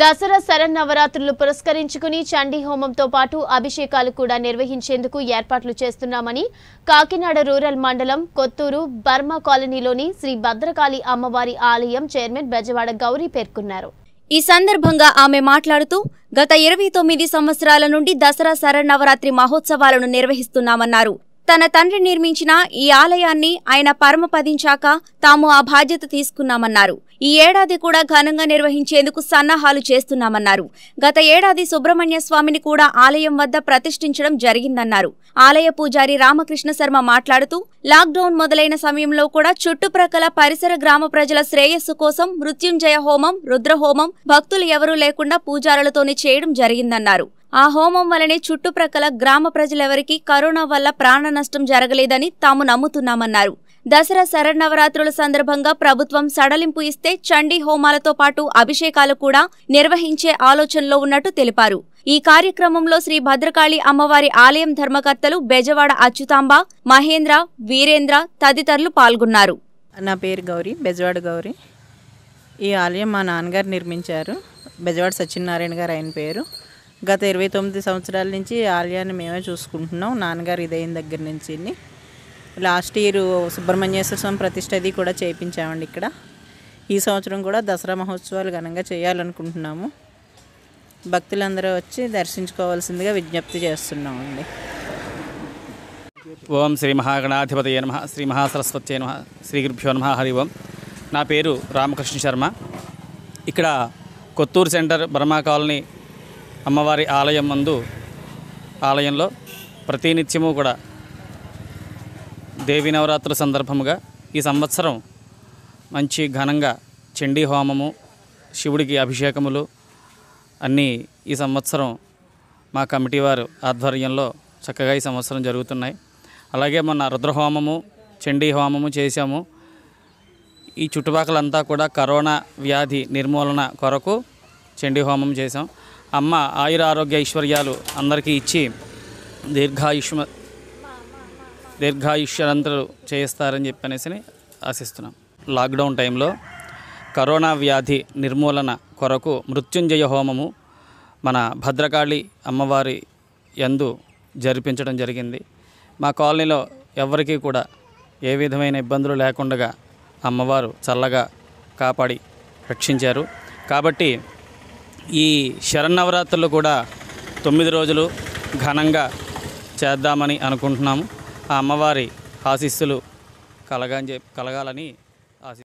దసరా శరన్నవరాత్రులు పురస్కరించుకుని చండీ హోమంతో పాటు అభిషేకాలు కూడా నిర్వహించేందుకు ఏర్పాట్లు చేస్తున్నామని కాకినాడ రూరల్ మండలం కొత్తూరు బర్మా కాలనీలోని శ్రీ భద్రకాళి అమ్మవారి ఆలయం చైర్మన్ బెజవాడ గౌరీ పేర్కొన్నారు ఈ సందర్భంగా ఆమె మాట్లాడుతూ గత ఇరవై తొమ్మిది సంవత్సరాల నుండి దసరా శరన్నవరాత్రి మహోత్సవాలను నిర్వహిస్తున్నామన్నారు తన తండ్రి నిర్మించిన ఈ ఆలయాన్ని ఆయన పరమపదించాక తాము ఆ బాధ్యత తీసుకున్నామన్నారు ఈ ఏడాది కూడా ఘనంగా నిర్వహించేందుకు సన్నాహాలు చేస్తున్నామన్నారు గత ఏడాది సుబ్రహ్మణ్య స్వామిని కూడా ఆలయం వద్ద ప్రతిష్ఠించడం జరిగిందన్నారు ఆలయ పూజారి రామకృష్ణ శర్మ మాట్లాడుతూ లాక్డౌన్ మొదలైన సమయంలో కూడా చుట్టుప్రక్కల పరిసర గ్రామ ప్రజల శ్రేయస్సు కోసం మృత్యుంజయ హోమం రుద్రహోమం భక్తులు ఎవరూ లేకుండా పూజారులతోనే చేయడం జరిగిందన్నారు ఆ హోమం వలనే చుట్టుప్రక్కల గ్రామ ప్రజలెవరికీ కరోనా వల్ల ప్రాణ నష్టం జరగలేదని తాము నమ్ముతున్నామన్నారు దసరా శరన్నవరాత్రుల సందర్భంగా ప్రభుత్వం సడలింపు ఇస్తే చండీ హోమాలతో పాటు అభిషేకాలు కూడా నిర్వహించే ఆలోచనలో ఉన్నట్టు తెలిపారు ఈ కార్యక్రమంలో శ్రీ భద్రకాళి అమ్మవారి ఆలయం ధర్మకర్తలు బెజవాడ అచ్యుతాంబ మహేంద్ర వీరేంద్ర తదితరులు పాల్గొన్నారు నా పేరు గౌరీ బెజవాడ గౌరీ ఈ ఆలయం మా నాన్నగారు నిర్మించారు బెజవాడ సత్యనారాయణ గారు ఆయన పేరు గత ఇరవై తొమ్మిది సంవత్సరాల నుంచి ఆలయాన్ని మేమే చూసుకుంటున్నాం నాన్నగారు ఇదైన దగ్గర నుంచి లాస్ట్ ఇయర్ సుబ్రహ్మణ్యేశ్వర స్వామి ప్రతిష్ట అది కూడా చేయించామండి ఇక్కడ ఈ సంవత్సరం కూడా దసరా మహోత్సవాలు ఘనంగా చేయాలనుకుంటున్నాము భక్తులందరూ వచ్చి దర్శించుకోవాల్సిందిగా విజ్ఞప్తి చేస్తున్నామండి ఓం శ్రీ మహాగణాధిపతి నమ శ్రీ మహాసరస్వతి నమ శ్రీ గురుభ్యో నమ హరి ఓం నా పేరు రామకృష్ణ శర్మ ఇక్కడ కొత్తూరు సెంటర్ బర్మా కాలనీ అమ్మవారి ఆలయం మందు ఆలయంలో ప్రతినిత్యము కూడా దేవి నవరాత్రుల సందర్భముగా ఈ సంవత్సరం మంచి ఘనంగా చండీ హోమము శివుడికి అభిషేకములు అన్నీ ఈ సంవత్సరం మా కమిటీ వారు ఆధ్వర్యంలో చక్కగా ఈ సంవత్సరం జరుగుతున్నాయి అలాగే మొన్న రుద్రహోమము చండీ హోమము చేశాము ఈ చుట్టుపక్కలంతా కూడా కరోనా వ్యాధి నిర్మూలన కొరకు చండీ హోమం చేసాం అమ్మ ఆయుర ఆరోగ్య ఐశ్వర్యాలు అందరికీ ఇచ్చి దీర్ఘాయుష్మ దీర్ఘాయుష్యంతలు చేయిస్తారని చెప్పనేసి ఆశిస్తున్నాం లాక్డౌన్ టైంలో కరోనా వ్యాధి నిర్మూలన కొరకు మృత్యుంజయ హోమము మన భద్రకాళి అమ్మవారి యందు జరిపించడం జరిగింది మా కాలనీలో ఎవరికీ కూడా ఏ విధమైన ఇబ్బందులు లేకుండా అమ్మవారు చల్లగా కాపాడి రక్షించారు కాబట్టి ఈ శరన్నవరాత్రులు కూడా తొమ్మిది రోజులు ఘనంగా చేద్దామని అనుకుంటున్నాము ఆ అమ్మవారి ఆశీస్సులు కలగా కలగాలని